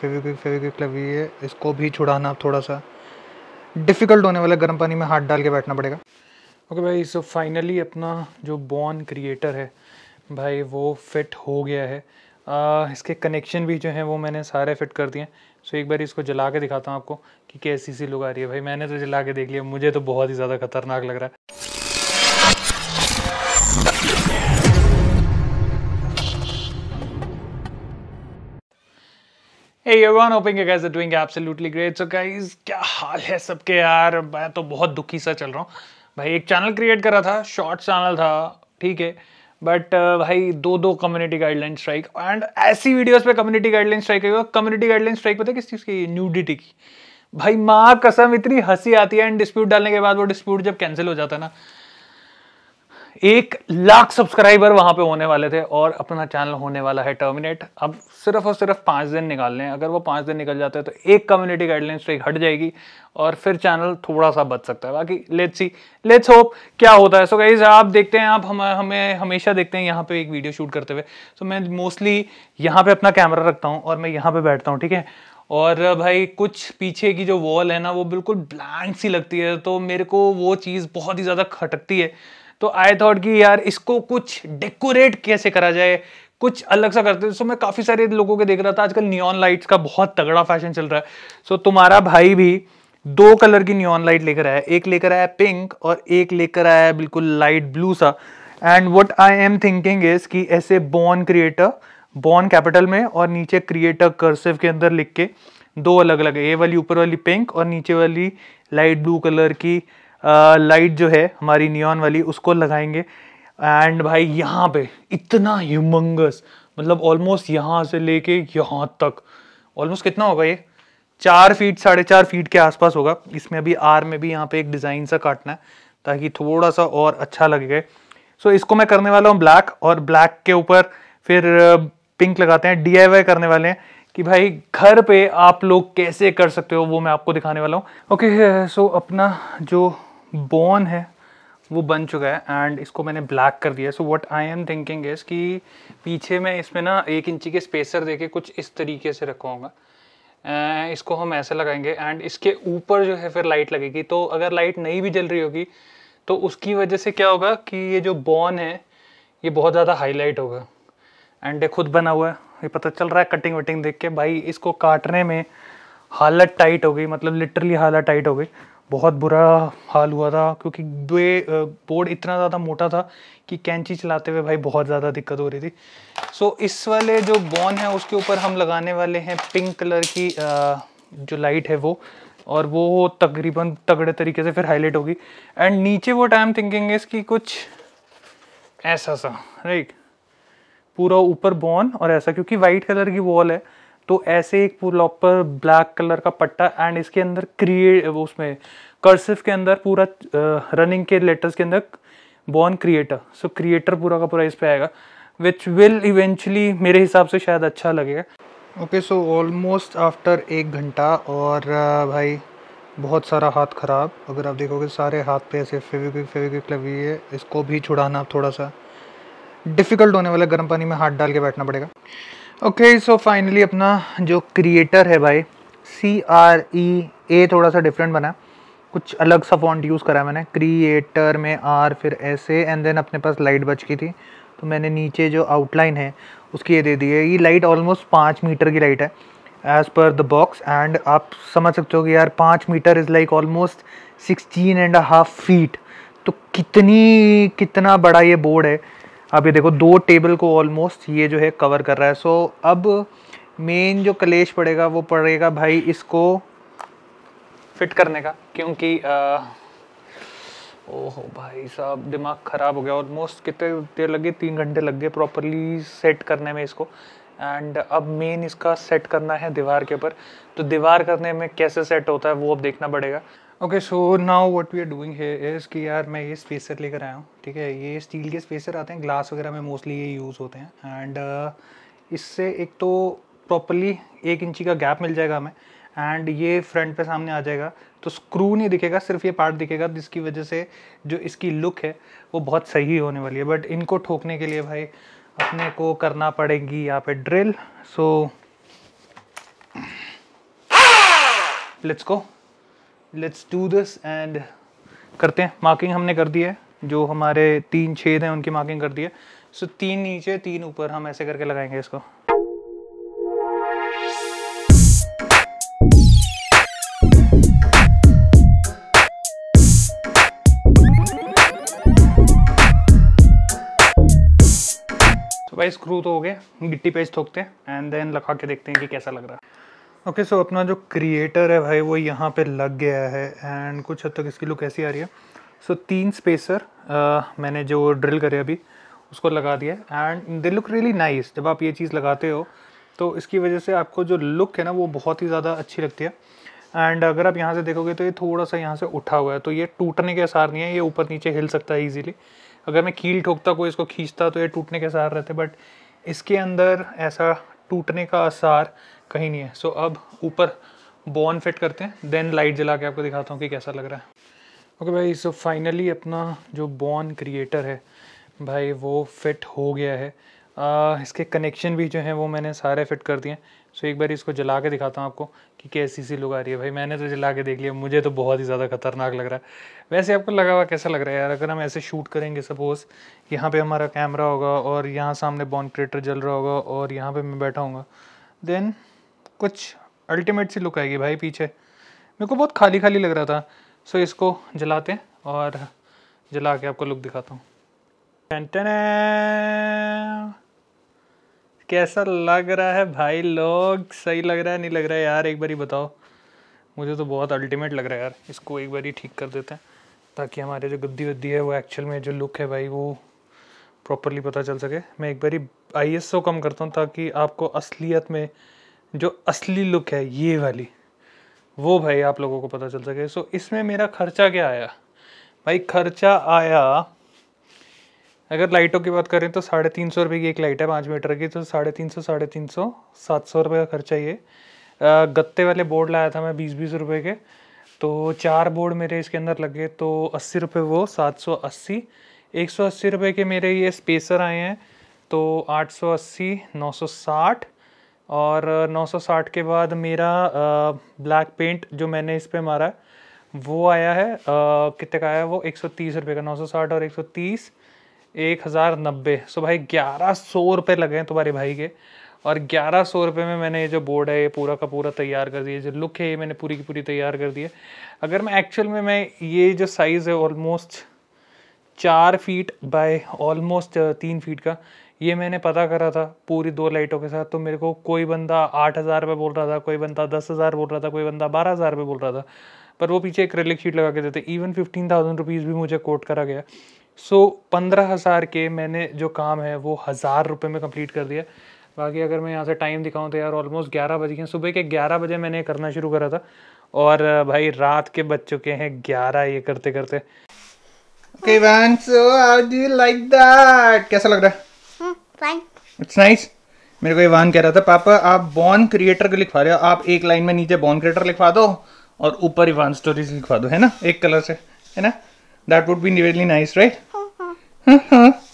फेविक्विक फेविक्विक लगी है इसको भी छुड़ाना थोड़ा सा डिफ़िकल्ट होने वाला गर्म पानी में हाथ डाल के बैठना पड़ेगा ओके okay भाई सो फाइनली अपना जो बॉन क्रिएटर है भाई वो फिट हो गया है आ, इसके कनेक्शन भी जो हैं वो मैंने सारे फिट कर दिए सो एक बार इसको जला के दिखाता हूँ आपको कि कैसी सी लुक आ रही है भाई मैंने तो जला के देख लिया मुझे तो बहुत ही ज़्यादा खतरनाक लग रहा है Hey everyone, hoping you guys are doing absolutely great. So guys, क्या हाल है सबके यार मैं तो बहुत दुखी सा चल रहा हूँ भाई एक चैनल क्रिएट करा था शॉर्ट चैनल था ठीक है बट uh, भाई दो दो कम्युनिटी गाइडलाइन स्ट्राइक एंड ऐसी वीडियोस पे कम्युनिटी गाइडलाइन स्ट्राइक हुई कम्युनिटी गाइडलाइन स्ट्राइक पता है किस चीज़ की न्यूडिटी की भाई माँ कसम इतनी हंसी आती है एंड डिस्प्यूट डालने के बाद वो डिस्प्यूट जब कैंसिल हो जाता है ना एक लाख सब्सक्राइबर वहां पे होने वाले थे और अपना चैनल होने वाला है टर्मिनेट अब सिर्फ और सिर्फ पांच दिन निकाल लें अगर वो पांच दिन निकल जाते हैं तो एक कम्युनिटी गाइडलाइन स्ट्राइक हट जाएगी और फिर चैनल थोड़ा सा बच सकता है बाकी लेट्स सी लेट्स होप क्या होता है सो so गाइज आप देखते हैं आप हम हमें हमेशा देखते हैं यहाँ पे एक वीडियो शूट करते हुए सो so मैं मोस्टली यहाँ पे अपना कैमरा रखता हूँ और मैं यहाँ पे बैठता हूँ ठीक है और भाई कुछ पीछे की जो वॉल है ना वो बिल्कुल ब्लैंक सी लगती है तो मेरे को वो चीज़ बहुत ही ज़्यादा खटकती है तो आई थॉट कि यार इसको कुछ डेकोरेट कैसे करा जाए कुछ अलग सा करते सो मैं काफ़ी सारे लोगों के देख रहा था आजकल न्यून लाइट्स का बहुत तगड़ा फैशन चल रहा है सो तुम्हारा भाई भी दो कलर की न्यून लाइट लेकर आया एक लेकर आया पिंक और एक लेकर आया बिल्कुल लाइट ब्लू सा and what I am thinking is कि ऐसे बॉर्न क्रिएटर बॉर्न कैपिटल में और नीचे क्रिएटर कर्सिव के अंदर लिख के दो अलग अलग है ये वाली ऊपर वाली पिंक और नीचे वाली लाइट ब्लू कलर की लाइट जो है हमारी नियॉन वाली उसको लगाएंगे एंड भाई यहाँ पे इतना ह्यूमंगस मतलब ऑलमोस्ट यहाँ से लेके यहाँ तक ऑलमोस्ट कितना होगा ये चार फीट साढ़े चार फीट के आसपास होगा इसमें अभी आर में भी यहाँ पे एक डिज़ाइन सा काटना है ताकि थोड़ा सा और अच्छा लगे सो so, इसको मैं करने वाला हूँ ब्लैक और ब्लैक के ऊपर फिर पिंक लगाते हैं डी करने वाले हैं कि भाई घर पे आप लोग कैसे कर सकते हो वो मैं आपको दिखाने वाला हूँ ओके सो अपना जो बोन है वो बन चुका है एंड इसको मैंने ब्लैक कर दिया so what I am thinking is कि पीछे मैं इसमें ना एक इंची के स्पेसर देके कुछ इस तरीके से रखवाऊँगा इसको हम ऐसे लगाएंगे एंड इसके ऊपर जो है फिर लाइट लगेगी तो अगर लाइट नहीं भी जल रही होगी तो उसकी वजह से क्या होगा कि ये जो बॉन है ये बहुत ज़्यादा हाईलाइट होगा एंड ये खुद बना हुआ है ये पता चल रहा है कटिंग वटिंग देख के भाई इसको काटने में हालत टाइट हो गई मतलब लिटरली हालत टाइट हो गई बहुत बुरा हाल हुआ था क्योंकि वे बोर्ड इतना ज़्यादा मोटा था कि कैंची चलाते हुए भाई बहुत ज़्यादा दिक्कत हो रही थी सो so, इस वाले जो बॉन है उसके ऊपर हम लगाने वाले हैं पिंक कलर की जो लाइट है वो और वो तकरीबन तगड़े तरीके से फिर हाईलाइट होगी एंड नीचे वो टाइम थिंकिंग इज कि कुछ ऐसा सा राइट पूरा ऊपर बॉन और ऐसा क्योंकि वाइट कलर की वॉल है तो ऐसे एक पूरा ऊपर ब्लैक कलर का पट्टा एंड इसके अंदर क्रिएट उसमें कर्सिव के अंदर पूरा रनिंग के लेटर्स के अंदर बॉर्न क्रिएटर सो क्रिएटर पूरा का पूरा इस पर आएगा विच विल इवेंचुअली मेरे हिसाब से शायद अच्छा लगेगा ओके सो ऑलमोस्ट आफ्टर एक घंटा और भाई बहुत सारा हाथ ख़राब अगर आप देखोगे सारे हाथ पे ऐसे फेविक्विक फेविक्विक लगी है इसको भी छुड़ाना थोड़ा सा डिफ़िकल्ट होने वाला गर्म पानी में हाथ डाल के बैठना पड़ेगा ओके सो फाइनली अपना जो क्रिएटर है भाई सी आर ई ए थोड़ा सा डिफरेंट बना कुछ अलग सा फॉन्ट यूज़ करा मैंने क्रिएटर में आर फिर एस ए एंड देन अपने पास लाइट बच की थी तो मैंने नीचे जो आउटलाइन है उसकी ये दे दी है ये लाइट ऑलमोस्ट पाँच मीटर की लाइट है as per the box and आप समझ सकते हो कि यार पाँच metre is like almost sixteen and half feet तो कितनी कितना बड़ा ये बोर्ड है अब ये देखो दो टेबल को ऑलमोस्ट ये जो है कवर कर रहा है सो अब मेन जो कलेश पड़ेगा वो पड़ेगा भाई इसको फिट करने का क्योंकि ओह भाई साहब दिमाग ख़राब हो गया ऑलमोस्ट कितने देर लगे तीन घंटे लग गए प्रॉपरली सेट करने में इसको एंड अब मेन इसका सेट करना है दीवार के ऊपर तो दीवार करने में कैसे सेट होता है वो अब देखना पड़ेगा okay so now what we are doing here is कि यार मैं ये स्पेसर लेकर आया हूँ ठीक है ये स्टील के स्पेसर आते हैं ग्लास वगैरह में मोस्टली ये यूज़ होते हैं एंड uh, इससे एक तो प्रॉपरली एक इंची का गैप मिल जाएगा हमें एंड ये फ्रंट पे सामने आ जाएगा तो स्क्रू नहीं दिखेगा सिर्फ ये पार्ट दिखेगा जिसकी वजह से जो इसकी लुक है वो बहुत सही होने वाली है बट इनको ठोकने के लिए भाई अपने को करना पड़ेगी यहाँ पे drill so let's go let's do this and करते हैं मार्किंग हमने कर दी है जो हमारे तीन छेद हैं उनकी मार्किंग कर दी है सो so, तीन नीचे तीन ऊपर हम ऐसे करके लगाएंगे इसको तो भाई स्क्रू तो हो गए गिट्टी पेज थोकते हैं एंड देन लगा के देखते हैं कि कैसा लग रहा है ओके okay, सो so अपना जो क्रिएटर है भाई वो यहाँ पे लग गया है एंड कुछ हद तक इसकी लुक ऐसी आ रही है सो so, तीन स्पेसर uh, मैंने जो ड्रिल करे अभी उसको लगा दिया and they look really nice जब आप ये चीज़ लगाते हो तो इसकी वजह से आपको जो लुक है ना वो बहुत ही ज़्यादा अच्छी लगती है एंड अगर आप यहाँ से देखोगे तो ये थोड़ा सा यहाँ से उठा हुआ है तो ये टूटने के आसार नहीं है ये ऊपर नीचे हिल सकता है ईजिली अगर मैं कील ठोकता कोई इसको खींचता तो ये टूटने के आसार रहते बट इसके अंदर ऐसा टूटने का आसार कहीं नहीं है सो so, अब ऊपर बॉन फिट करते हैं देन लाइट जला के आपको दिखाता हूँ कि कैसा लग रहा है ओके okay भाई सो फाइनली अपना जो बॉन क्रिएटर है भाई वो फिट हो गया है आ, इसके कनेक्शन भी जो हैं वो मैंने सारे फिट कर दिए सो एक बार इसको जला के दिखाता हूँ आपको कि कैसी सी लुक आ रही है भाई मैंने तो जला के देख लिया मुझे तो बहुत ही ज़्यादा खतरनाक लग रहा है वैसे आपको लगा हुआ कैसा लग रहा है यार अगर हम ऐसे शूट करेंगे सपोज़ यहाँ पर हमारा कैमरा होगा और यहाँ सामने बॉन क्रिएटर जल रहा होगा और यहाँ पर मैं बैठा हूँ देन कुछ अल्टीमेट सी लुक आएगी भाई पीछे मेरे को बहुत खाली खाली लग रहा था सो so, इसको जलाते हैं और जला के आपको लुक दिखाता हूँ कैसा लग रहा है भाई लोग सही लग रहा है नहीं लग रहा है यार एक बारी बताओ मुझे तो बहुत अल्टीमेट लग रहा है यार इसको एक बार ठीक कर देते हैं ताकि हमारे जो गद्दी वद्दी है वो एक्चुअल में जो लुक है भाई वो प्रॉपरली पता चल सके मैं एक बार एस आई कम करता हूँ ताकि आपको असलियत में जो असली लुक है ये वाली वो भाई आप लोगों को पता चल सके सो so, इसमें मेरा खर्चा क्या आया भाई खर्चा आया अगर लाइटों की बात करें तो साढ़े तीन सौ रुपये की एक लाइट है पाँच मीटर की तो साढ़े तीन सौ साढ़े तीन सौ सात सौ रुपये का खर्चा ये गत्ते वाले बोर्ड लाया था मैं बीस बीस रुपये के तो चार बोर्ड मेरे इसके अंदर लगे तो अस्सी रुपये वो सात सौ अस्सी एक सौ अस्सी रुपये के मेरे ये स्पेसर आए हैं तो आठ सौ अस्सी नौ सौ साठ और 960 के बाद मेरा ब्लैक पेंट जो मैंने इस पर मारा वो आया है कितने का आया वो एक सौ तीस रुपये का नौ सौ साठ और एक सौ तीस एक हज़ार नब्बे सो भाई ग्यारह सौ रुपये लगे हैं तुम्हारे भाई के और ग्यारह सौ रुपये में मैंने ये जो बोर्ड है ये पूरा का पूरा तैयार कर दिया जो लुक है ये मैंने पूरी की पूरी तैयार कर दी है अगर मैं एक्चुअल में मैं ये जो साइज़ है ऑलमोस्ट चार फीट बाय ऑलमोस्ट तीन फीट का ये मैंने पता करा था पूरी दो लाइटों के साथ तो मेरे को कोई बंदा आठ हज़ार रुपये बोल रहा था कोई बंदा दस हज़ार बोल रहा था कोई बंदा बारह हज़ार रुपये बोल रहा था पर वो पीछे रिलिक शीट लगा के देते इवन फिफ्टीन थाउजेंड रुपीज़ भी मुझे कोट करा गया सो पंद्रह हज़ार के मैंने जो काम है वो हज़ार रुपये में कंप्लीट कर दिया बाकी अगर मैं यहाँ से टाइम दिखाऊँ तो यार ऑलमोस्ट ग्यारह बज गए सुबह के ग्यारह बजे मैंने करना शुरू करा था और भाई रात के बज चुके हैं ग्यारह ये करते करते Okay, Van, so how do you like that? कैसा लग रहा है इट्स नाइस मेरे को इवान कह रहा था पापा आप बॉर्न क्रिएटर को लिखवा रहे हो आप एक लाइन में नीचे बॉर्न क्रिएटर लिखवा दो और ऊपर इवान स्टोरीज लिखवा दो है ना एक कलर से है ना that would be really nice right